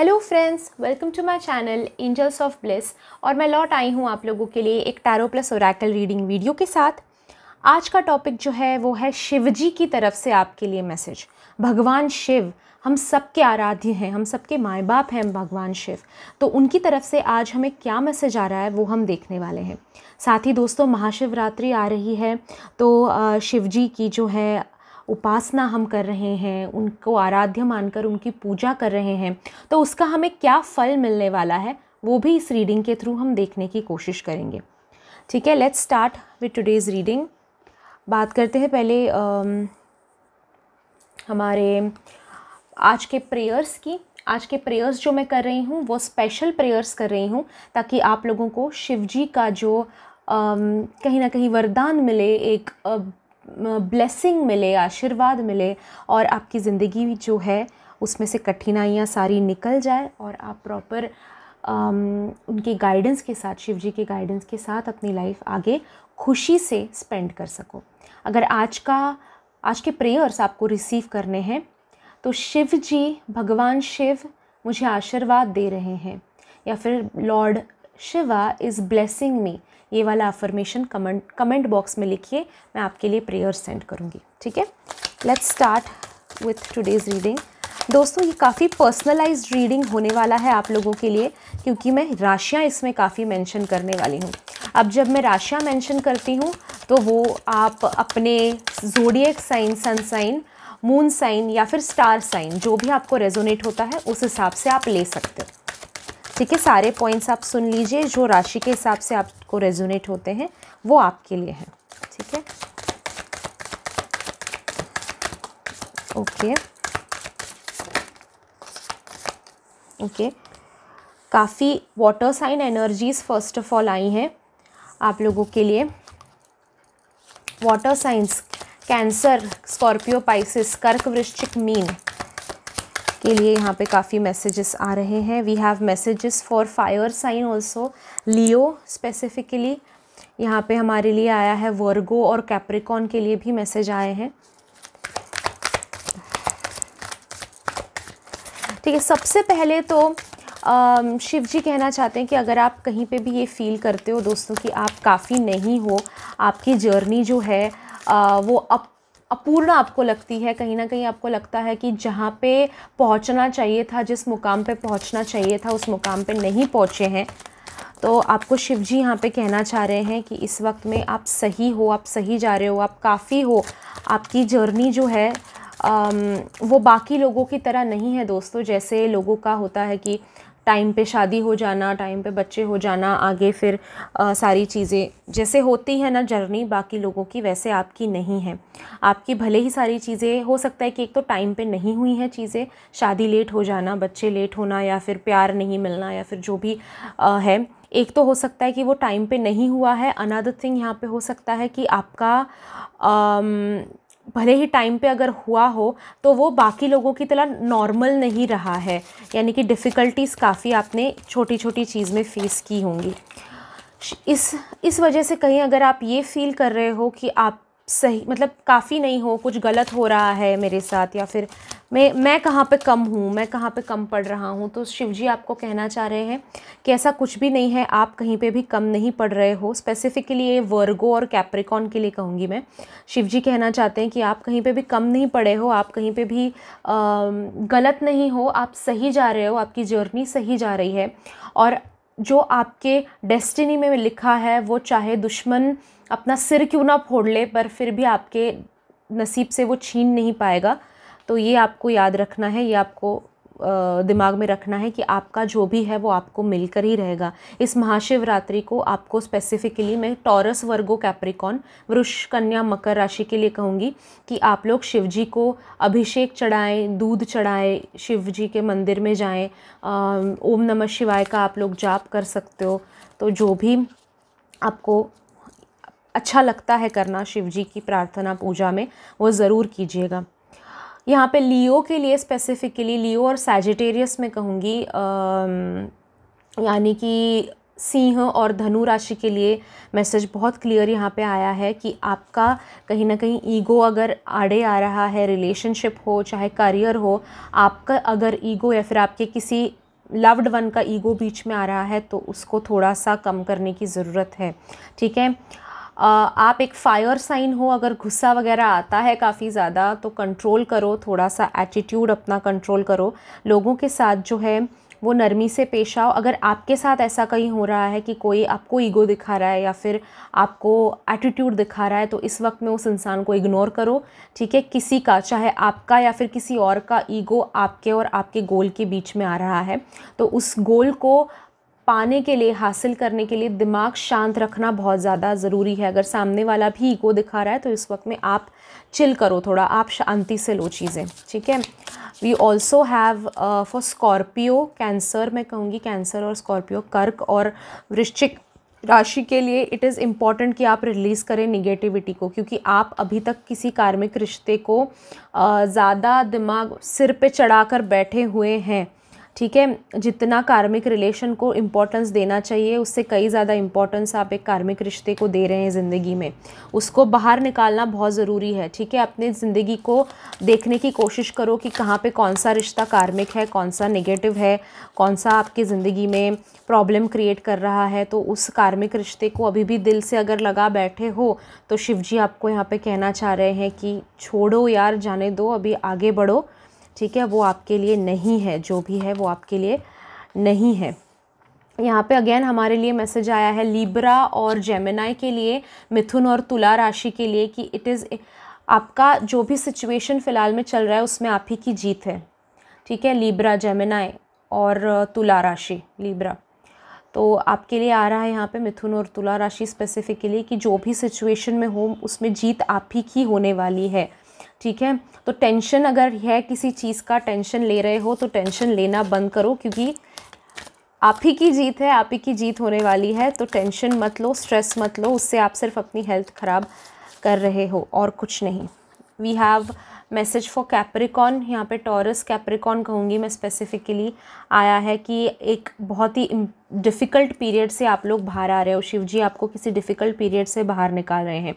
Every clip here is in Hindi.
Hello friends welcome to my channel angels of bliss और मैं लौट आई हूँ आप लोगों के लिए एक tarot plus oracle reading video के साथ आज का टॉपिक जो है वो है शिव जी की तरफ से आपके लिए मैसेज भगवान शिव हम सबके आराध्य हैं हम सबके माए बाप हैं भगवान शिव तो उनकी तरफ से आज हमें क्या मैसेज आ रहा है वो हम देखने वाले हैं साथ ही दोस्तों महाशिवरात्रि आ रही है तो शिव जी की जो है उपासना हम कर रहे हैं उनको आराध्य मानकर उनकी पूजा कर रहे हैं तो उसका हमें क्या फल मिलने वाला है वो भी इस रीडिंग के थ्रू हम देखने की कोशिश करेंगे ठीक है let's start with today's reading बात करते हैं पहले आ, हमारे आज के प्रेयर्स की आज के प्रेयर्स जो मैं कर रही हूँ वो स्पेशल प्रेयर्स कर रही हूँ ताकि आप लोगों को शिव जी का जो कहीं ना कहीं वरदान मिले एक ब्लेसिंग मिले आशीर्वाद मिले और आपकी ज़िंदगी जो है उसमें से कठिनाइयाँ सारी निकल जाए और आप प्रॉपर उनके गाइडेंस के साथ शिव जी के गाइडेंस के साथ अपनी लाइफ आगे खुशी से स्पेंड कर सको अगर आज का आज के प्रेयर्स आपको रिसीव करने हैं तो शिव जी भगवान शिव मुझे आशीर्वाद दे रहे हैं या फिर Lord Shiva is blessing me ये वाला अफर्मेशन कमेंट कमेंट बॉक्स में लिखिए मैं आपके लिए प्रेयर सेंड करूँगी ठीक है let's start with today's reading दोस्तों ये काफ़ी पर्सनलाइज रीडिंग होने वाला है आप लोगों के लिए क्योंकि मैं राशियाँ इसमें काफ़ी मैंशन करने वाली हूँ अब जब मैं राशियाँ मैंशन करती हूँ तो वो आप अपने zodiac sign sun sign moon sign या फिर स्टार साइन जो भी आपको रेजोनेट होता है उस हिसाब से आप ले सकते हो ठीक है सारे पॉइंट्स आप सुन लीजिए जो राशि के हिसाब से आपको रेजोनेट होते हैं वो आपके लिए हैं ठीक है ओके ओके काफ़ी water sign energies first of all आई हैं आप लोगों के लिए water signs Cancer Scorpio Pisces कर्क वृश्चिक मीन के लिए यहाँ पे काफ़ी मैसेजेस आ रहे हैं we have messages for fire sign also Leo specifically यहाँ पे हमारे लिए आया है वर्गो और कैप्रिकॉन के लिए भी मैसेज आए हैं ठीक है सबसे पहले तो शिव जी कहना चाहते हैं कि अगर आप कहीं पे भी ये फील करते हो दोस्तों कि आप काफ़ी नहीं हो आपकी जर्नी जो है आ, वो अप अपूर्ण आपको लगती है कहीं ना कहीं आपको लगता है कि जहाँ पे पहुँचना चाहिए था जिस मुकाम पे पहुँचना चाहिए था उस मुकाम पे नहीं पहुँचे हैं तो आपको शिव जी यहाँ पर कहना चाह रहे हैं कि इस वक्त में आप सही हो आप सही जा रहे हो आप काफ़ी हो आपकी जर्नी जो है आम, वो बाकी लोगों की तरह नहीं है दोस्तों जैसे लोगों का होता है कि टाइम पे शादी हो जाना टाइम पे बच्चे हो जाना आगे फिर आ, सारी चीज़ें जैसे होती है ना जर्नी बाकी लोगों की वैसे आपकी नहीं है आपकी भले ही सारी चीज़ें हो सकता है कि एक तो टाइम पे नहीं हुई हैं चीज़ें शादी लेट हो जाना बच्चे लेट होना या फिर प्यार नहीं मिलना या फिर जो भी आ, है एक तो हो सकता है कि वो टाइम पे नहीं हुआ है अनदर थिंग यहाँ पे हो सकता है कि आपका आ, भले ही टाइम पे अगर हुआ हो तो वो बाकी लोगों की तरह नॉर्मल नहीं रहा है यानी कि डिफ़िकल्टीज़ काफ़ी आपने छोटी छोटी चीज़ में फ़ेस की होंगी इस इस वजह से कहीं अगर आप ये फील कर रहे हो कि आप सही मतलब काफ़ी नहीं हो कुछ गलत हो रहा है मेरे साथ या फिर मैं मैं कहाँ पे कम हूँ मैं कहाँ पे कम पड़ रहा हूँ तो शिव जी आपको कहना चाह रहे हैं कि ऐसा कुछ भी नहीं है आप कहीं पे भी कम नहीं पड़ रहे हो स्पेसिफिकली ये वर्गो और कैप्रिकॉन के लिए कहूँगी मैं शिव जी कहना चाहते हैं कि आप कहीं पे भी कम नहीं पड़े हो आप कहीं पे भी आ, गलत नहीं हो आप सही जा रहे हो आपकी जर्नी सही जा रही है और जो आपके डेस्टिनी में लिखा है वो चाहे दुश्मन अपना सिर क्यों ना फोड़ ले पर फिर भी आपके नसीब से वो छीन नहीं पाएगा तो ये आपको याद रखना है ये आपको दिमाग में रखना है कि आपका जो भी है वो आपको मिलकर ही रहेगा इस महाशिवरात्रि को आपको स्पेसिफिकली मैं टॉरस वर्गो कैप्रिकॉन वृक्ष कन्या मकर राशि के लिए कहूँगी कि आप लोग शिव जी को अभिषेक चढ़ाएं दूध चढ़ाएं शिव जी के मंदिर में जाएं ओम नमः शिवाय का आप लोग जाप कर सकते हो तो जो भी आपको अच्छा लगता है करना शिव जी की प्रार्थना पूजा में वो ज़रूर कीजिएगा यहाँ पे लियो के लिए स्पेसिफ़िकली लियो और सैजिटेरियस में कहूँगी यानी कि सिंह और धनु राशि के लिए मैसेज बहुत क्लियर यहाँ पे आया है कि आपका कहीं ना कहीं ईगो अगर आड़े आ रहा है रिलेशनशिप हो चाहे करियर हो आपका अगर ईगो या फिर आपके किसी लव्ड वन का ईगो बीच में आ रहा है तो उसको थोड़ा सा कम करने की ज़रूरत है ठीक है आप एक फायर साइन हो अगर गुस्सा वगैरह आता है काफ़ी ज़्यादा तो कंट्रोल करो थोड़ा सा एटीट्यूड अपना कंट्रोल करो लोगों के साथ जो है वो नरमी से पेश आओ अगर आपके साथ ऐसा कहीं हो रहा है कि कोई आपको ईगो दिखा रहा है या फिर आपको एटीट्यूड दिखा रहा है तो इस वक्त में उस इंसान को इग्नोर करो ठीक है किसी का चाहे आपका या फिर किसी और का ईगो आपके और आपके गोल के बीच में आ रहा है तो उस गोल को पाने के लिए हासिल करने के लिए दिमाग शांत रखना बहुत ज़्यादा ज़रूरी है अगर सामने वाला भी ईगो दिखा रहा है तो इस वक्त में आप चिल करो थोड़ा आप शांति से लो चीज़ें ठीक है we also have for Scorpio Cancer मैं कहूँगी कैंसर और स्कॉर्पियो कर्क और वृश्चिक राशि के लिए इट इज़ इम्पॉर्टेंट कि आप रिलीज़ करें निगेटिविटी को क्योंकि आप अभी तक किसी कार्मिक रिश्ते को uh, ज़्यादा दिमाग सिर पे चढ़ाकर बैठे हुए हैं ठीक है जितना कार्मिक रिलेशन को इम्पोर्टेंस देना चाहिए उससे कई ज़्यादा इम्पोर्टेंस आप एक कार्मिक रिश्ते को दे रहे हैं ज़िंदगी में उसको बाहर निकालना बहुत ज़रूरी है ठीक है अपने ज़िंदगी को देखने की कोशिश करो कि कहाँ पे कौन सा रिश्ता कार्मिक है कौन सा नेगेटिव है कौन सा आपकी ज़िंदगी में प्रॉब्लम क्रिएट कर रहा है तो उस कार्मिक रिश्ते को अभी भी दिल से अगर लगा बैठे हो तो शिव जी आपको यहाँ पर कहना चाह रहे हैं कि छोड़ो यार जाने दो अभी आगे बढ़ो ठीक है वो आपके लिए नहीं है जो भी है वो आपके लिए नहीं है यहाँ पे अगेन हमारे लिए मैसेज आया है लीब्रा और जेमिनाई के लिए मिथुन और तुला राशि के लिए कि इट इज़ आपका जो भी सिचुएशन फ़िलहाल में चल रहा है उसमें आप ही की जीत है ठीक है लिब्रा जेमिनाई और तुला राशि लिब्रा तो आपके लिए आ रहा है यहाँ पे मिथुन और तुला राशि स्पेसिफिकली कि जो भी सिचुएशन में हो उसमें जीत आप ही की होने वाली है ठीक है तो टेंशन अगर है किसी चीज़ का टेंशन ले रहे हो तो टेंशन लेना बंद करो क्योंकि आप ही की जीत है आप ही की जीत होने वाली है तो टेंशन मत लो स्ट्रेस मत लो उससे आप सिर्फ अपनी हेल्थ ख़राब कर रहे हो और कुछ नहीं we have message for Capricorn यहाँ पे टॉरस कैप्रिकॉन कहूँगी मैं स्पेसिफिकली आया है कि एक बहुत ही डिफ़िकल्ट पीरियड से आप लोग बाहर आ रहे हो शिव जी आपको किसी डिफ़िकल्ट पीरियड से बाहर निकाल रहे हैं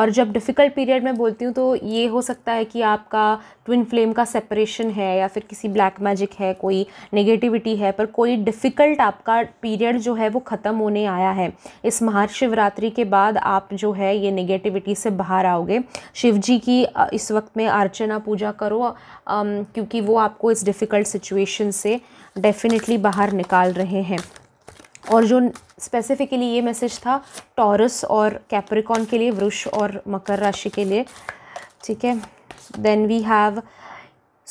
और जब डिफ़िकल्ट पीरियड में बोलती हूँ तो ये हो सकता है कि आपका ट्विन फ्लेम का सेपरेशन है या फिर किसी ब्लैक मैजिक है कोई नेगेटिविटी है पर कोई डिफ़िकल्ट आपका पीरियड जो है वो ख़त्म होने आया है इस महाशिवरात्रि के बाद आप जो है ये नेगेटिविटी से बाहर आओगे शिव जी की इस वक्त में आर अर्चना पूजा करो um, क्योंकि वो आपको इस डिफ़िकल्ट सिचुएशन से डेफिनेटली बाहर निकाल रहे हैं और जो स्पेसिफ़िकली ये मैसेज था टॉरस और कैप्रिकॉन के लिए वृक्ष और मकर राशि के लिए ठीक है then we have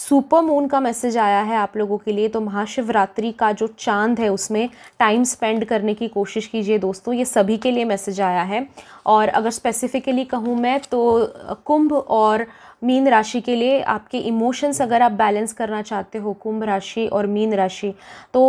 super moon का मैसेज आया है आप लोगों के लिए तो महाशिवरात्रि का जो चांद है उसमें टाइम स्पेंड करने की कोशिश कीजिए दोस्तों ये सभी के लिए मैसेज आया है और अगर स्पेसिफ़िकली कहूँ मैं तो कुंभ और मीन राशि के लिए आपके इमोशंस अगर आप बैलेंस करना चाहते हो कुंभ राशि और मीन राशि तो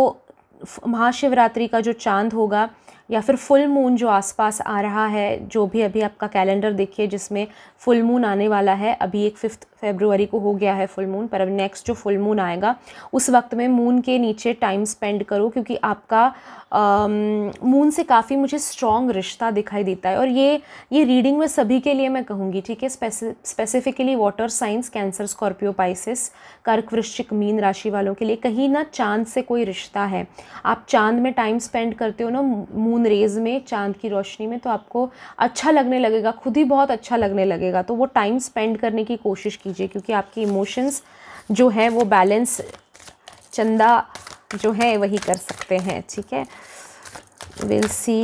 महाशिवरात्रि का जो चांद होगा या फिर फुल मून जो आसपास आ रहा है जो भी अभी आपका कैलेंडर देखिए जिसमें फुल मून आने वाला है अभी एक फिफ्थ फेबरवरी को हो गया है फुल मून पर अब नेक्स्ट जो फुल मून आएगा उस वक्त में मून के नीचे टाइम स्पेंड करो क्योंकि आपका मून से काफ़ी मुझे स्ट्रॉन्ग रिश्ता दिखाई देता है और ये ये रीडिंग में सभी के लिए मैं कहूँगी ठीक है specifically water signs Cancer Scorpio Pisces कर्क वृश्चिक मीन राशि वालों के लिए कहीं ना चांद से कोई रिश्ता है आप चांद में टाइम स्पेंड करते हो ना मून रेज में चांद की रोशनी में तो आपको अच्छा लगने लगेगा खुद ही बहुत अच्छा लगने लगेगा तो वो टाइम स्पेंड करने की कोशिश की कीजिए क्योंकि आपकी इमोशंस जो हैं वो बैलेंस चंदा जो है वही कर सकते हैं ठीक है will see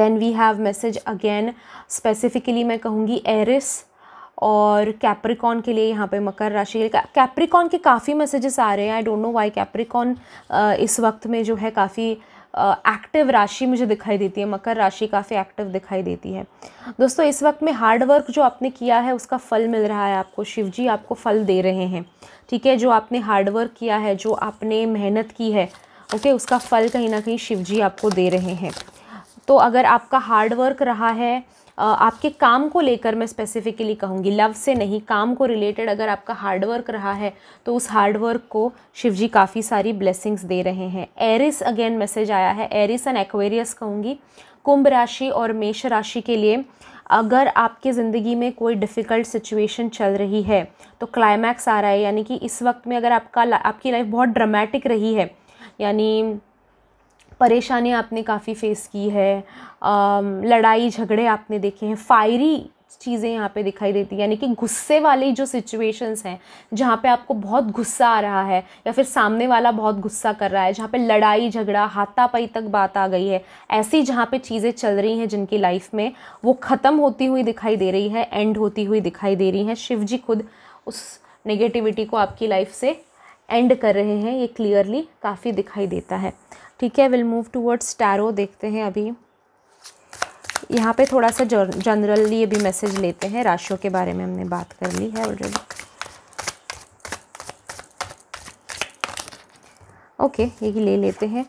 then we have message again specifically मैं कहूँगी एरिस और कैप्रिकॉन के लिए यहाँ पे मकर राशि कैप्रिकॉन के काफ़ी मैसेजेस आ रहे हैं I don't know why Capricorn इस वक्त में जो है काफ़ी एक्टिव राशि मुझे दिखाई देती है मकर राशि काफ़ी एक्टिव दिखाई देती है दोस्तों इस वक्त में हार्ड वर्क जो आपने किया है उसका फल मिल रहा है आपको शिव जी आपको फल दे रहे हैं ठीक है जो आपने हार्ड वर्क किया है जो आपने मेहनत की है ओके उसका फल कहीं ना कहीं शिव जी आपको दे रहे हैं तो अगर आपका हार्ड वर्क रहा है आपके काम को लेकर मैं स्पेसिफिकली कहूँगी लव से नहीं काम को रिलेटेड अगर आपका हार्डवर्क रहा है तो उस हार्डवर्क को शिव जी काफ़ी सारी ब्लेसिंग्स दे रहे हैं एरिस अगेन मैसेज आया है एरिस एंड एक्वेरियस कहूँगी कुंभ राशि और मेष राशि के लिए अगर आपके ज़िंदगी में कोई डिफ़िकल्ट सिचुएशन चल रही है तो क्लाइमैक्स आ रहा है यानी कि इस वक्त में अगर आपका आपकी लाइफ बहुत ड्रामेटिक रही है यानी परेशानियाँ आपने काफ़ी फेस की है लड़ाई झगड़े आपने देखे हैं फायरी चीज़ें यहाँ पे दिखाई देती हैं यानी कि गुस्से वाली जो सिचुएशंस हैं जहाँ पे आपको बहुत गुस्सा आ रहा है या फिर सामने वाला बहुत गुस्सा कर रहा है जहाँ पे लड़ाई झगड़ा हाथापाई तक बात आ गई है ऐसी जहाँ पे चीज़ें चल रही हैं जिनकी लाइफ में वो ख़त्म होती हुई दिखाई दे रही है एंड होती हुई दिखाई दे रही हैं शिव जी खुद उस नेगेटिविटी को आपकी लाइफ से एंड कर रहे हैं ये क्लियरली काफ़ी दिखाई देता है ठीक है विल मूव टूवर्ड्स टैरो देखते हैं अभी यहाँ पे थोड़ा सा जनरली अभी मैसेज लेते हैं राशियों के बारे में हमने बात कर ली है ऑलरेडी ओके okay, यही ले लेते हैं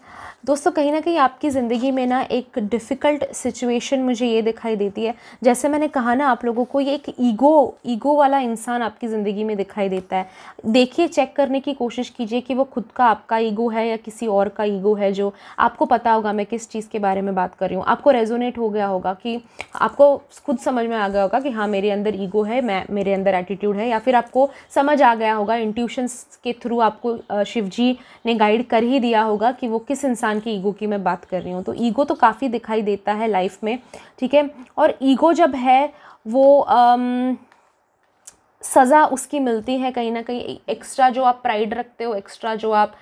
दोस्तों कहीं ना कहीं आपकी ज़िंदगी में ना एक डिफ़िकल्ट सिचुएशन मुझे ये दिखाई देती है जैसे मैंने कहा ना आप लोगों को ये एक ईगो ईगो वाला इंसान आपकी ज़िंदगी में दिखाई देता है देखिए चेक करने की कोशिश कीजिए कि वो खुद का आपका ईगो है या किसी और का ईगो है जो आपको पता होगा मैं किस चीज़ के बारे में बात कर रही हूँ आपको रेजोनेट हो गया होगा कि आपको खुद समझ में आ गया होगा कि हाँ मेरे अंदर ईगो है मैं मेरे अंदर एटीट्यूड है या फिर आपको समझ आ गया होगा इंट्यूशंस के थ्रू आपको शिव जी ने गाइड कर ही दिया होगा कि वो किस इंसान इंसान की ईगो की मैं बात कर रही हूँ तो ईगो तो काफ़ी दिखाई देता है लाइफ में ठीक है और ईगो जब है वो आम, सज़ा उसकी मिलती है कहीं ना कहीं एक्स्ट्रा जो आप प्राइड रखते हो एक्स्ट्रा जो आप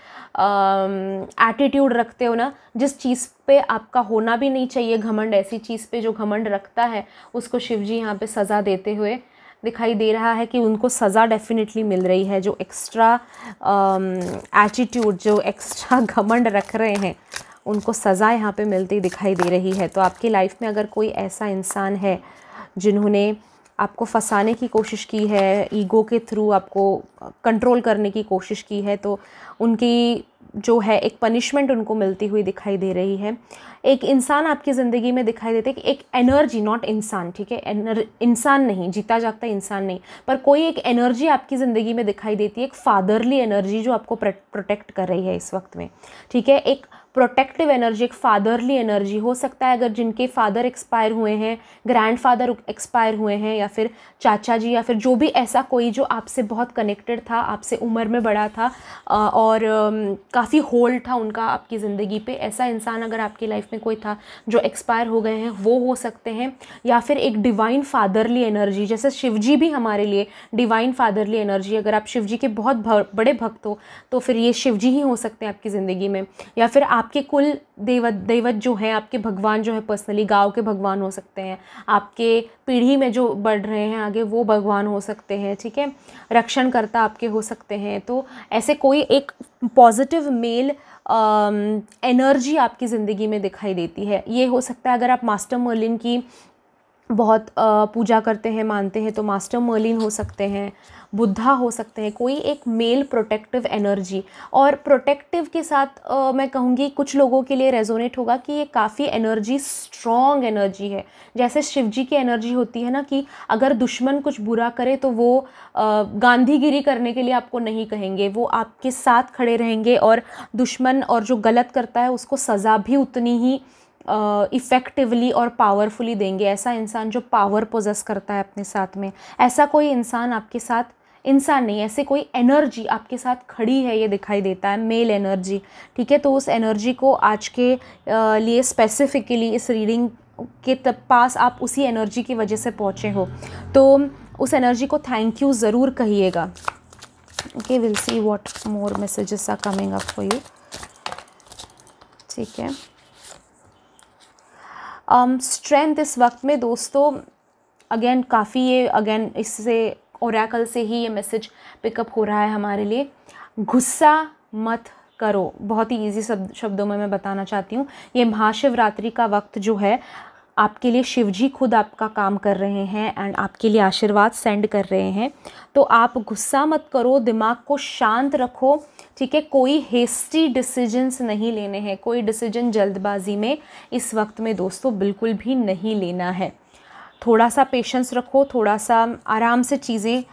एटीट्यूड रखते हो ना जिस चीज़ पे आपका होना भी नहीं चाहिए घमंड ऐसी चीज़ पे जो घमंड रखता है उसको शिव जी यहाँ पे सज़ा देते हुए दिखाई दे रहा है कि उनको सज़ा डेफिनेटली मिल रही है जो एक्स्ट्रा एटीट्यूड um, जो एक्स्ट्रा घमंड रख रहे हैं उनको सज़ा यहाँ पे मिलती दिखाई दे रही है तो आपकी लाइफ में अगर कोई ऐसा इंसान है जिन्होंने आपको फंसाने की कोशिश की है ईगो के थ्रू आपको कंट्रोल करने की कोशिश की है तो उनकी जो है एक पनिशमेंट उनको मिलती हुई दिखाई दे रही है एक इंसान आपकी ज़िंदगी में दिखाई देते कि एक एनर्जी नॉट इंसान ठीक है इंसान नहीं जीता जागता इंसान नहीं पर कोई एक एनर्जी आपकी ज़िंदगी में दिखाई देती है एक फादरली एनर्जी जो आपको प्रोटेक्ट कर रही है इस वक्त में ठीक है एक प्रोटेक्टिव एनर्जी एक फादरली एनर्जी हो सकता है अगर जिनके फादर एक्सपायर हुए हैं ग्रैंड फादर एक्सपायर हुए हैं या फिर चाचा जी या फिर जो भी ऐसा कोई जो आपसे बहुत कनेक्टेड था आपसे उम्र में बड़ा था और काफ़ी होल्ड था उनका आपकी ज़िंदगी पे ऐसा इंसान अगर आपकी लाइफ में कोई था जो एक्सपायर हो गए हैं वो हो सकते हैं या फिर एक डिवाइन फादरली एनर्जी जैसे शिव जी भी हमारे लिए डिवाइन फादरली एनर्जी अगर आप शिव जी के बहुत बड़े भक्त हो तो फिर ये शिव जी ही हो सकते हैं आपकी ज़िंदगी में या फिर आप आपके कुल देवत देवत जो हैं आपके भगवान जो है पर्सनली गांव के भगवान हो सकते हैं आपके पीढ़ी में जो बढ़ रहे हैं आगे वो भगवान हो सकते हैं ठीक है रक्षणकर्ता आपके हो सकते हैं तो ऐसे कोई एक पॉजिटिव मेल एनर्जी आपकी ज़िंदगी में दिखाई देती है ये हो सकता है अगर आप मास्टर मर्लिन की बहुत पूजा करते हैं मानते हैं तो मास्टर मर्लिन हो सकते हैं बुद्धा हो सकते हैं कोई एक मेल प्रोटेक्टिव एनर्जी और प्रोटेक्टिव के साथ आ, मैं कहूँगी कुछ लोगों के लिए रेजोनेट होगा कि ये काफ़ी एनर्जी स्ट्रॉन्ग एनर्जी है जैसे शिव जी की एनर्जी होती है ना कि अगर दुश्मन कुछ बुरा करे तो वो आ, गांधीगिरी करने के लिए आपको नहीं कहेंगे वो आपके साथ खड़े रहेंगे और दुश्मन और जो गलत करता है उसको सज़ा भी उतनी ही इफ़ेक्टिवली uh, और पावरफुली देंगे ऐसा इंसान जो पावर पोजेस करता है अपने साथ में ऐसा कोई इंसान आपके साथ इंसान नहीं ऐसे कोई एनर्जी आपके साथ खड़ी है ये दिखाई देता है मेल एनर्जी ठीक है तो उस एनर्जी को आज के लिए स्पेसिफिकली इस रीडिंग के पास आप उसी एनर्जी की वजह से पहुँचे हो तो उस एनर्जी को थैंक यू ज़रूर कहिएगा okay will see what more messages are coming up for you ठीक है स्ट्रेंथ um, इस वक्त में दोस्तों अगेन काफ़ी ये अगेन इससे कल से ही ये मैसेज पिकअप हो रहा है हमारे लिए गुस्सा मत करो बहुत ही इजी शब्द शब्दों में मैं बताना चाहती हूँ ये महाशिवरात्रि का वक्त जो है आपके लिए शिव जी खुद आपका काम कर रहे हैं एंड आपके लिए आशीर्वाद सेंड कर रहे हैं तो आप गुस्सा मत करो दिमाग को शांत रखो ठीक है कोई हेस्टी डिसीजंस नहीं लेने हैं कोई डिसीजन जल्दबाजी में इस वक्त में दोस्तों बिल्कुल भी नहीं लेना है थोड़ा सा पेशेंस रखो थोड़ा सा आराम से चीज़ें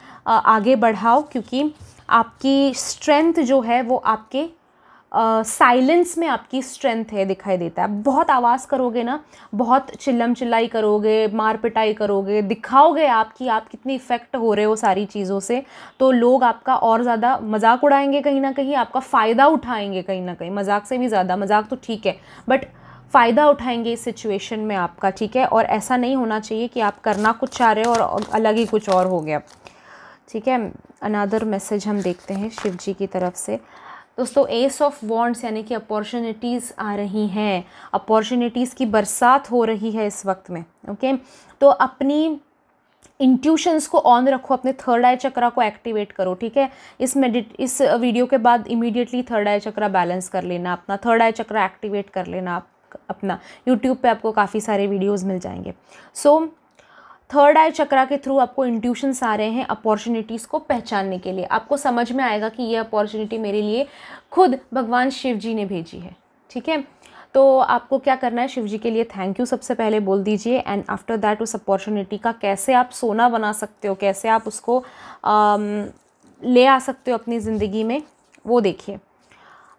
आगे बढ़ाओ क्योंकि आपकी स्ट्रेंथ जो है वो आपके साइलेंस uh, में आपकी स्ट्रेंथ है दिखाई देता है बहुत आवाज़ करोगे ना बहुत चिल्लम चिल्लाई करोगे मार पिटाई करोगे दिखाओगे आप कि आप कितने इफ़ेक्ट हो रहे हो सारी चीज़ों से तो लोग आपका और ज़्यादा मजाक उड़ाएंगे कहीं ना कहीं आपका फ़ायदा उठाएंगे कहीं ना कहीं मजाक से भी ज़्यादा मजाक तो ठीक है बट फ़ायदा उठाएंगे इस सिचुएशन में आपका ठीक है और ऐसा नहीं होना चाहिए कि आप करना कुछ चाह रहे हो और अलग ही कुछ और हो गया ठीक है अनादर मैसेज हम देखते हैं शिव जी की तरफ से दोस्तों एस ऑफ वॉन्ट्स यानी कि अपॉर्चुनिटीज़ आ रही हैं अपॉर्चुनिटीज़ की बरसात हो रही है इस वक्त में ओके तो अपनी इंट्यूशंस को ऑन रखो अपने थर्ड आई चक्रा को एक्टिवेट करो ठीक है इस मेडिट इस वीडियो के बाद immediately third eye chakra balance कर लेना अपना थर्ड आई चक्रा एक्टिवेट कर लेना आप अपना यूट्यूब पे आपको काफ़ी सारे वीडियोस मिल जाएंगे सो so, थर्ड आई चक्रा के थ्रू आपको इंट्यूशंस आ रहे हैं अपॉर्चुनिटीज़ को पहचानने के लिए आपको समझ में आएगा कि ये अपॉर्चुनिटी मेरे लिए खुद भगवान शिव जी ने भेजी है ठीक है तो आपको क्या करना है शिव जी के लिए थैंक यू सबसे पहले बोल दीजिए एंड आफ्टर दैट उस अपॉर्चुनिटी का कैसे आप सोना बना सकते हो कैसे आप उसको आम, ले आ सकते हो अपनी ज़िंदगी में वो देखिए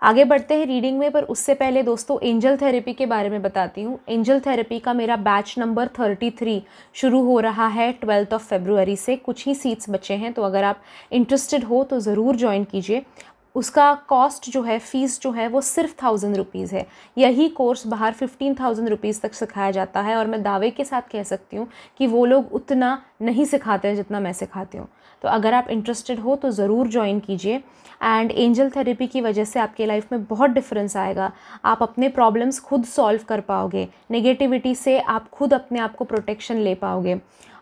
आगे बढ़ते हैं रीडिंग में पर उससे पहले दोस्तों एंजल थेरेपी के बारे में बताती हूँ एंजल थेरेपी का मेरा बैच नंबर थर्टी थ्री शुरू हो रहा है ट्वेल्थ ऑफ फेब्रुवरी से कुछ ही सीट्स बचे हैं तो अगर आप इंटरेस्टेड हो तो ज़रूर ज्वाइन कीजिए उसका कॉस्ट जो है फ़ीस जो है वो सिर्फ थाउजेंड रुपीज़ है यही कोर्स बाहर फिफ्टीन थाउजेंड रुपीज़ तक सिखाया जाता है और मैं दावे के साथ कह सकती हूँ कि वो लोग उतना नहीं सिखाते हैं जितना मैं सिखाती हूँ तो अगर आप इंटरेस्टेड हो तो ज़रूर ज्वाइन कीजिए एंड एंजल थेरेपी की वजह से आपके लाइफ में बहुत डिफरेंस आएगा आप अपने प्रॉब्लम्स खुद सॉल्व कर पाओगे नेगेटिविटी से आप खुद अपने आप को प्रोटेक्शन ले पाओगे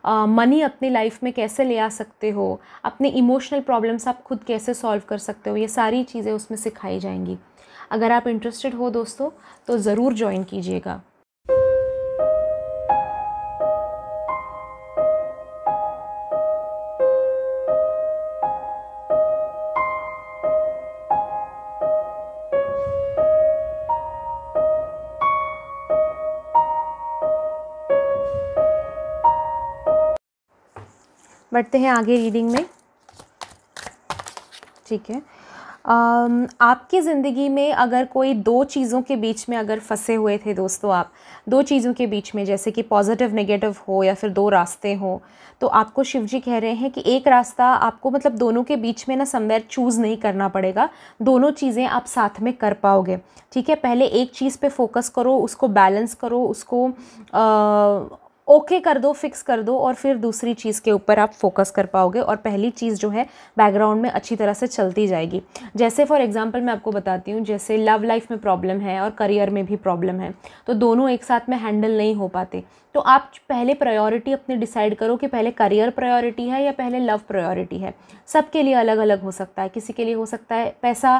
मनी अपनी लाइफ में कैसे ले आ सकते हो अपने इमोशनल प्रॉब्लम्स आप खुद कैसे सॉल्व कर सकते हो ये सारी चीज़ें उसमें सिखाई जाएंगी अगर आप इंटरेस्टेड हो दोस्तों तो ज़रूर ज्वाइन कीजिएगा बढ़ते हैं आगे रीडिंग में ठीक है आपकी ज़िंदगी में अगर कोई दो चीज़ों के बीच में अगर फंसे हुए थे दोस्तों आप दो चीज़ों के बीच में जैसे कि पॉजिटिव नेगेटिव हो या फिर दो रास्ते हो तो आपको शिव जी कह रहे हैं कि एक रास्ता आपको मतलब दोनों के बीच में ना समवेयर चूज़ नहीं करना पड़ेगा दोनों चीज़ें आप साथ में कर पाओगे ठीक है पहले एक चीज़ पर फोकस करो उसको बैलेंस करो उसको आ, ओके okay कर दो फिक्स कर दो और फिर दूसरी चीज़ के ऊपर आप फोकस कर पाओगे और पहली चीज़ जो है बैकग्राउंड में अच्छी तरह से चलती जाएगी जैसे फॉर एग्जांपल मैं आपको बताती हूँ जैसे लव लाइफ में प्रॉब्लम है और करियर में भी प्रॉब्लम है तो दोनों एक साथ में हैंडल नहीं हो पाते तो आप पहले प्रायोरिटी अपने डिसाइड करो कि पहले करियर प्रायोरिटी है या पहले लव प्रायोरिटी है सबके लिए अलग अलग हो सकता है किसी के लिए हो सकता है पैसा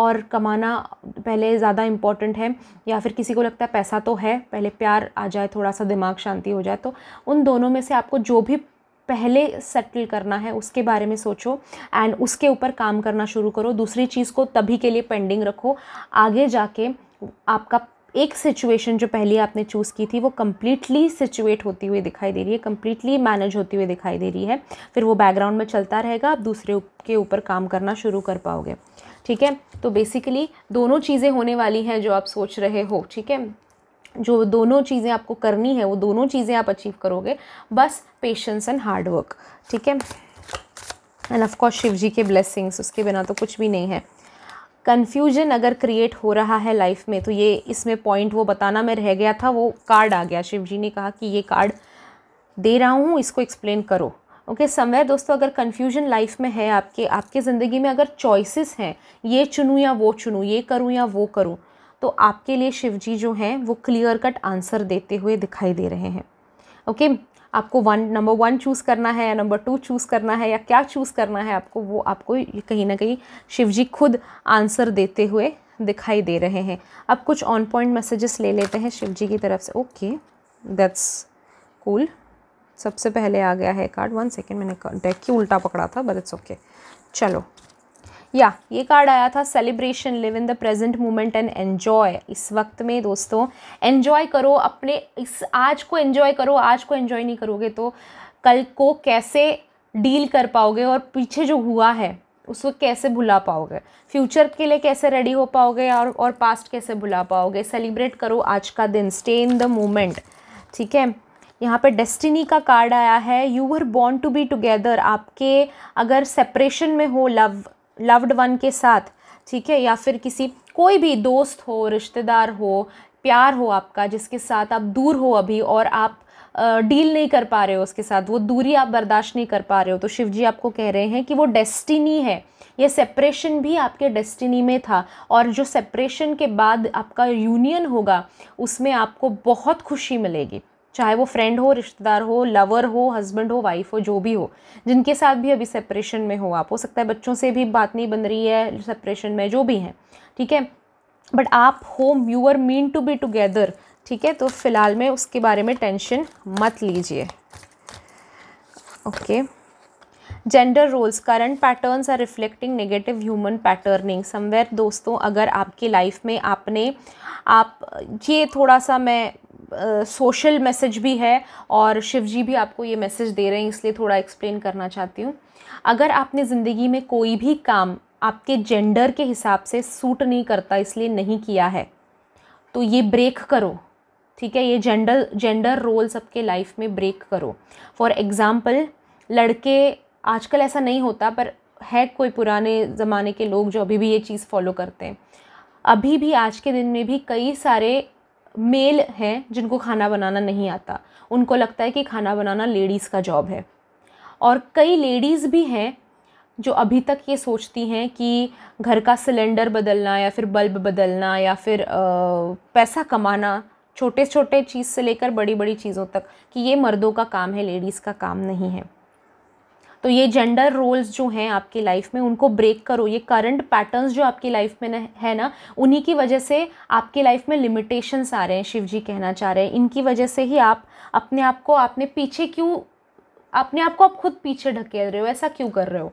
और कमाना पहले ज़्यादा इम्पॉर्टेंट है या फिर किसी को लगता है पैसा तो है पहले प्यार आ जाए थोड़ा सा दिमाग शांति हो जाए तो उन दोनों में से आपको जो भी पहले सेटल करना है उसके बारे में सोचो एंड उसके ऊपर काम करना शुरू करो दूसरी चीज़ को तभी के लिए पेंडिंग रखो आगे जाके आपका एक सिचुएशन जो पहले आपने चूज़ की थी वो कम्प्लीटली सिचुएट होती हुई दिखाई दे रही है कम्प्लीटली मैनेज होती हुई दिखाई दे रही है फिर वो बैकग्राउंड में चलता रहेगा आप दूसरे के ऊपर काम करना शुरू कर पाओगे ठीक है तो बेसिकली दोनों चीज़ें होने वाली हैं जो आप सोच रहे हो ठीक है जो दोनों चीज़ें आपको करनी है वो दोनों चीज़ें आप अचीव करोगे बस पेशेंस एंड हार्डवर्क ठीक है एंड ऑफकोर्स शिव जी के ब्लेसिंग्स उसके बिना तो कुछ भी नहीं है कन्फ्यूजन अगर क्रिएट हो रहा है लाइफ में तो ये इसमें पॉइंट वो बताना में रह गया था वो कार्ड आ गया शिव जी ने कहा कि ये कार्ड दे रहा हूँ इसको एक्सप्लेन करो ओके okay, समय दोस्तों अगर कन्फ्यूजन लाइफ में है आपके आपके ज़िंदगी में अगर चॉइसेस हैं ये चुनूँ या वो चुनूँ ये करूँ या वो करूँ तो आपके लिए शिव जी जो हैं वो क्लियर कट आंसर देते हुए दिखाई दे रहे हैं ओके okay? आपको वन नंबर वन चूज़ करना है या नंबर टू चूज़ करना है या क्या चूज़ करना है आपको वो आपको कहीं ना कहीं शिव जी खुद आंसर देते हुए दिखाई दे रहे हैं अब कुछ ऑन पॉइंट मैसेजेस ले लेते हैं शिव जी की तरफ से ओके दैट्स कूल सबसे पहले आ गया है कार्ड वन सेकेंड मैंने डेक की उल्टा पकड़ा था बट इट्स ओके चलो या ये कार्ड आया था celebration live in the present moment and enjoy इस वक्त में दोस्तों एन्जॉय करो अपने इस आज को एन्जॉय करो आज को एन्जॉय नहीं करोगे तो कल को कैसे डील कर पाओगे और पीछे जो हुआ है उसको कैसे भुला पाओगे फ्यूचर के लिए कैसे रेडी हो पाओगे और और पास्ट कैसे भुला पाओगे सेलिब्रेट करो आज का दिन स्टे इन द मोमेंट ठीक है यहाँ पे डेस्टिनी का कार्ड आया है you were born to be together आपके अगर सेपरेशन में हो लव लव्ड वन के साथ ठीक है या फिर किसी कोई भी दोस्त हो रिश्तेदार हो प्यार हो आपका जिसके साथ आप दूर हो अभी और आप डील नहीं कर पा रहे हो उसके साथ वो दूरी आप बर्दाश्त नहीं कर पा रहे हो तो शिव जी आपको कह रहे हैं कि वो डेस्टिनी है ये सेपरेशन भी आपके डेस्टिनी में था और जो सेपरेशन के बाद आपका यूनियन होगा उसमें आपको बहुत खुशी मिलेगी चाहे वो फ्रेंड हो रिश्तेदार हो लवर हो हस्बैंड हो वाइफ हो जो भी हो जिनके साथ भी अभी सेपरेशन में हो आप हो सकता है बच्चों से भी बात नहीं बन रही है सेपरेशन में जो भी हैं ठीक है बट आप होम you are meant to be together ठीक है तो फिलहाल में उसके बारे में टेंशन मत लीजिए okay gender roles current patterns are reflecting negative human patterning somewhere दोस्तों अगर आपकी लाइफ में आपने आप ये थोड़ा सा मैं सोशल मैसेज भी है और शिव जी भी आपको ये मैसेज दे रहे हैं इसलिए थोड़ा एक्सप्लेन करना चाहती हूँ अगर आपने ज़िंदगी में कोई भी काम आपके जेंडर के हिसाब से सूट नहीं करता इसलिए नहीं किया है तो ये ब्रेक करो ठीक है ये जेंडर जेंडर रोल्स आपके लाइफ में ब्रेक करो फॉर एग्ज़ाम्पल लड़के आजकल ऐसा नहीं होता पर है कोई पुराने ज़माने के लोग जो अभी भी ये चीज़ फॉलो करते हैं अभी भी आज के दिन में भी कई सारे मेल हैं जिनको खाना बनाना नहीं आता उनको लगता है कि खाना बनाना लेडीज़ का जॉब है और कई लेडीज़ भी हैं जो अभी तक ये सोचती हैं कि घर का सिलेंडर बदलना या फिर बल्ब बदलना या फिर आ, पैसा कमाना छोटे छोटे चीज़ से लेकर बड़ी बड़ी चीज़ों तक कि ये मर्दों का काम है लेडीज़ का काम नहीं है तो ये जेंडर रोल्स जो हैं आपकी लाइफ में उनको ब्रेक करो ये करंट पैटर्न्स जो आपकी लाइफ में न, है ना उन्हीं की वजह से आपकी लाइफ में लिमिटेशंस आ रहे हैं शिव जी कहना चाह रहे हैं इनकी वजह से ही आप अपने आप को आपने पीछे क्यों अपने आप को आप खुद पीछे ढकेल रहे हो ऐसा क्यों कर रहे हो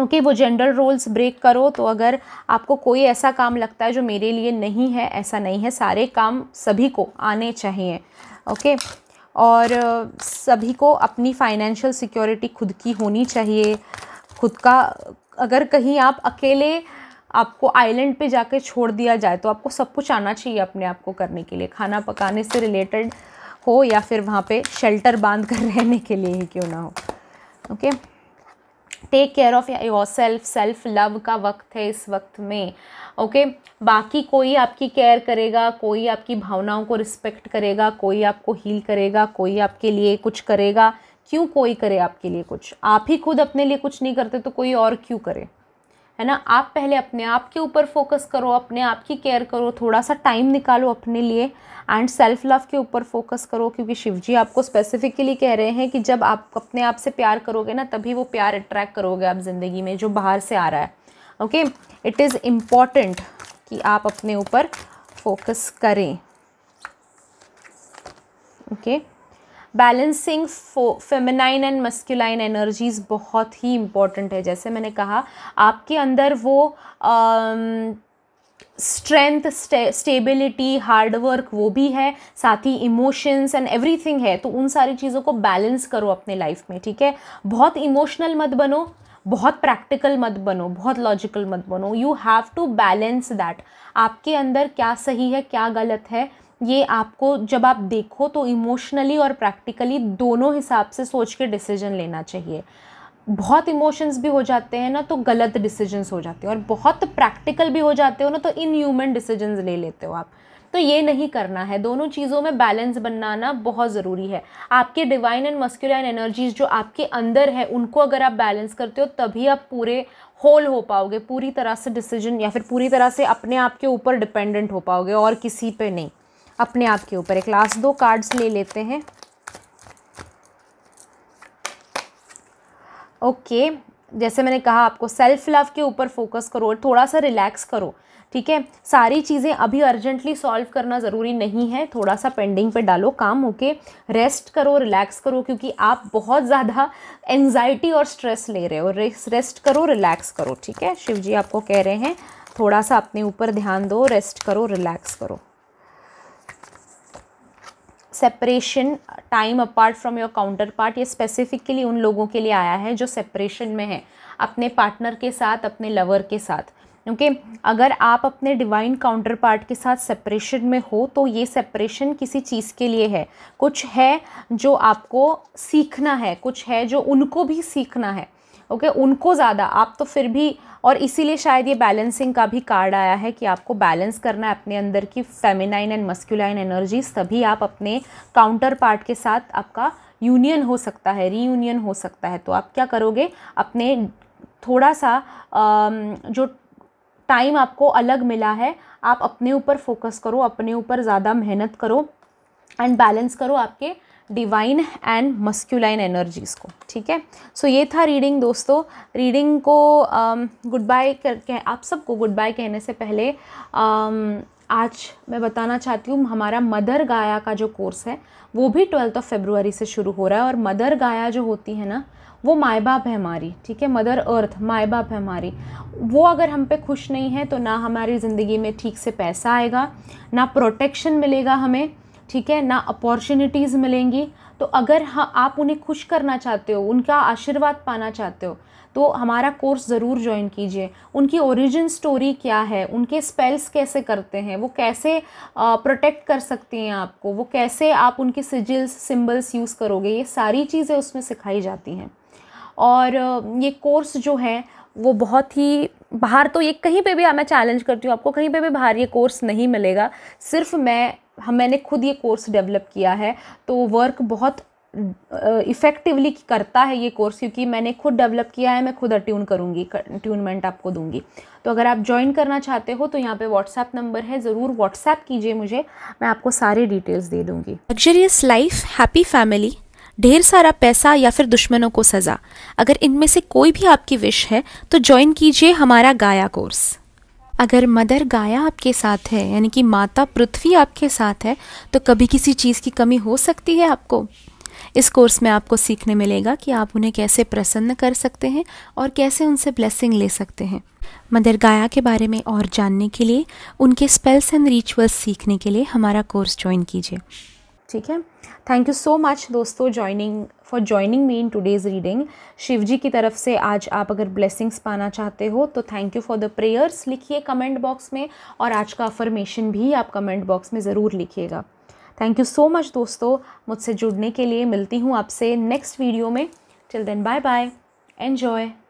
ओके okay, वो जेंडर रोल्स ब्रेक करो तो अगर आपको कोई ऐसा काम लगता है जो मेरे लिए नहीं है ऐसा नहीं है सारे काम सभी को आने चाहिए ओके okay? और सभी को अपनी फाइनेंशियल सिक्योरिटी खुद की होनी चाहिए खुद का अगर कहीं आप अकेले आपको आइलैंड पे जाके छोड़ दिया जाए तो आपको सब कुछ आना चाहिए अपने आप को करने के लिए खाना पकाने से रिलेटेड हो या फिर वहाँ पे शेल्टर बांध कर रहने के लिए ही क्यों ना हो okay okay? Take care of yourself self love का वक्त है इस वक्त में ओके okay? बाकी कोई आपकी केयर करेगा कोई आपकी भावनाओं को रिस्पेक्ट करेगा कोई आपको हील करेगा कोई आपके लिए कुछ करेगा क्यों कोई करे आपके लिए कुछ आप ही खुद अपने लिए कुछ नहीं करते तो कोई और क्यों करे है ना आप पहले अपने आप के ऊपर फोकस करो अपने आप की केयर करो थोड़ा सा टाइम निकालो अपने लिए एंड सेल्फ लव के ऊपर फोकस करो क्योंकि शिव जी आपको स्पेसिफिकली कह रहे हैं कि जब आप अपने आप से प्यार करोगे ना तभी वो प्यार अट्रैक्ट करोगे आप ज़िंदगी में जो बाहर से आ रहा है ओके इट इज़ इम्पॉर्टेंट कि आप अपने ऊपर फोकस करें okay okay? Balancing feminine and masculine energies बहुत ही इम्पॉर्टेंट है जैसे मैंने कहा आपके अंदर वो स्ट्रेंथ स्टेबिलिटी हार्डवर्क वो भी है साथ ही इमोशंस एंड एवरीथिंग है तो उन सारी चीज़ों को बैलेंस करो अपने लाइफ में ठीक है बहुत इमोशनल मत बनो बहुत प्रैक्टिकल मत बनो बहुत लॉजिकल मत बनो you have to balance that आपके अंदर क्या सही है क्या गलत है ये आपको जब आप देखो तो इमोशनली और प्रैक्टिकली दोनों हिसाब से सोच के डिसीजन लेना चाहिए बहुत इमोशंस भी हो जाते हैं ना तो गलत डिसीजंस हो जाते हैं और बहुत प्रैक्टिकल भी हो जाते हो ना तो इनह्यूमन डिसीजंस ले लेते हो आप तो ये नहीं करना है दोनों चीज़ों में बैलेंस बनाना बहुत ज़रूरी है आपके डिवाइन एंड मस्कुलर एनर्जीज जो आपके अंदर है उनको अगर आप बैलेंस करते हो तभी आप पूरे होल हो पाओगे पूरी तरह से डिसीजन या फिर पूरी तरह से अपने आप के ऊपर डिपेंडेंट हो पाओगे और किसी पे नहीं अपने आप के ऊपर एक लास्ट दो कार्ड्स ले लेते हैं ओके जैसे मैंने कहा आपको सेल्फ लव के ऊपर फोकस करो और थोड़ा सा रिलैक्स करो ठीक है सारी चीज़ें अभी अर्जेंटली सॉल्व करना ज़रूरी नहीं है थोड़ा सा पेंडिंग पे डालो काम ओके रेस्ट करो रिलैक्स करो क्योंकि आप बहुत ज़्यादा एनजाइटी और स्ट्रेस ले रहे हो रेस्ट करो रिलैक्स करो ठीक है शिव जी आपको कह रहे हैं थोड़ा सा अपने ऊपर ध्यान दो रेस्ट करो रिलैक्स करो separation time apart from your counterpart ये स्पेसिफिकली उन लोगों के लिए आया है जो सेपरेशन में है अपने पार्टनर के साथ अपने लवर के साथ क्योंकि okay? अगर आप अपने डिवाइन काउंटर पार्ट के साथ सेपरेशन में हो तो ये सेपरेशन किसी चीज़ के लिए है कुछ है जो आपको सीखना है कुछ है जो उनको भी सीखना है ओके okay? उनको ज़्यादा आप तो फिर भी और इसीलिए शायद ये बैलेंसिंग का भी कार्ड आया है कि आपको बैलेंस करना है अपने अंदर की फेमिनाइन एंड मस्क्यूलाइन एनर्जीज तभी आप अपने काउंटर पार्ट के साथ आपका यूनियन हो सकता है रीयूनियन हो सकता है तो आप क्या करोगे अपने थोड़ा सा जो टाइम आपको अलग मिला है आप अपने ऊपर फोकस करो अपने ऊपर ज़्यादा मेहनत करो एंड बैलेंस करो आपके डिवाइन एंड मस्क्यूलाइन एनर्जीज़ को ठीक है सो ये था रीडिंग दोस्तों रीडिंग को गुड बाय करके आप सबको गुड बाय कहने से पहले um, आज मैं बताना चाहती हूँ हमारा मदर गाया का जो कोर्स है वो भी ट्वेल्थ ऑफ फेब्रुवरी से शुरू हो रहा है और मदर गाया जो होती है ना वो माए बाप है हमारी ठीक है मदर अर्थ माए बाप है हमारी वो अगर हम पे खुश नहीं है तो ना हमारी ज़िंदगी में ठीक से पैसा आएगा ना प्रोटेक्शन मिलेगा हमें ठीक है ना अपॉर्चुनिटीज़ मिलेंगी तो अगर हाँ आप उन्हें खुश करना चाहते हो उनका आशीर्वाद पाना चाहते हो तो हमारा कोर्स ज़रूर ज्वाइन कीजिए उनकी ओरिजिन स्टोरी क्या है उनके स्पेल्स कैसे करते हैं वो कैसे प्रोटेक्ट कर सकती हैं आपको वो कैसे आप उनके सिजिल्स सिम्बल्स यूज़ करोगे ये सारी चीज़ें उसमें सिखाई जाती हैं और ये कोर्स जो है वो बहुत ही बाहर तो ये कहीं पे भी हाँ, मैं चैलेंज करती हूँ आपको कहीं पे भी बाहर ये कोर्स नहीं मिलेगा सिर्फ मैं हम मैंने खुद ये कोर्स डेवलप किया है तो वर्क बहुत इफ़ेक्टिवली uh, करता है ये कोर्स क्योंकि मैंने खुद डेवलप किया है मैं खुद अट्यून करूँगी ट्यूनमेंट आपको दूंगी तो अगर आप ज्वाइन करना चाहते हो तो यहाँ पे व्हाट्सएप नंबर है ज़रूर व्हाट्सएप कीजिए मुझे मैं आपको सारे डिटेल्स दे दूँगी लग्जरियस लाइफ हैप्पी फैमिली ढेर सारा पैसा या फिर दुश्मनों को सज़ा अगर इनमें से कोई भी आपकी विश है तो ज्वाइन कीजिए हमारा गाया कोर्स अगर मदर गाया आपके साथ है यानी कि माता पृथ्वी आपके साथ है तो कभी किसी चीज़ की कमी हो सकती है आपको इस कोर्स में आपको सीखने मिलेगा कि आप उन्हें कैसे प्रसन्न कर सकते हैं और कैसे उनसे ब्लेसिंग ले सकते हैं मदर गाया के बारे में और जानने के लिए उनके स्पेल्स एंड रिचुअल्स सीखने के लिए हमारा कोर्स ज्वाइन कीजिए ठीक है थैंक यू सो मच दोस्तों joining for joining me in today's reading Shiv ji की तरफ से आज आप अगर ब्लेसिंग्स पाना चाहते हो तो thank you for the prayers लिखिए कमेंट बॉक्स में और आज का अफर्मेशन भी आप कमेंट बॉक्स में ज़रूर लिखिएगा थैंक यू सो मच दोस्तों मुझसे जुड़ने के लिए मिलती हूँ आपसे नेक्स्ट वीडियो में till then bye bye enjoy